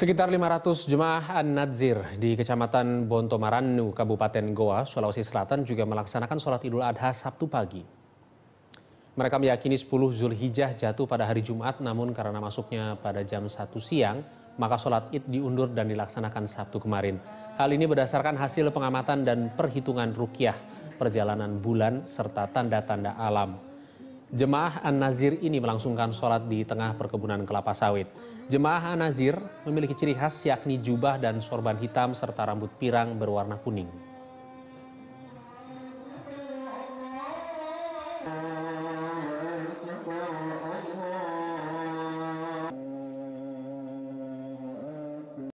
Sekitar 500 jemaah An-Nadzir di Kecamatan Bontomaranu, Kabupaten Goa, Sulawesi Selatan juga melaksanakan sholat Idul Adha Sabtu pagi. Mereka meyakini 10 Zulhijjah jatuh pada hari Jumat, namun karena masuknya pada jam 1 siang, maka sholat id diundur dan dilaksanakan Sabtu kemarin. Hal ini berdasarkan hasil pengamatan dan perhitungan rukyah, perjalanan bulan, serta tanda-tanda alam. Jemaah An-Nazir ini melangsungkan sholat di tengah perkebunan kelapa sawit. Jemaah An-Nazir memiliki ciri khas yakni jubah dan sorban hitam serta rambut pirang berwarna kuning.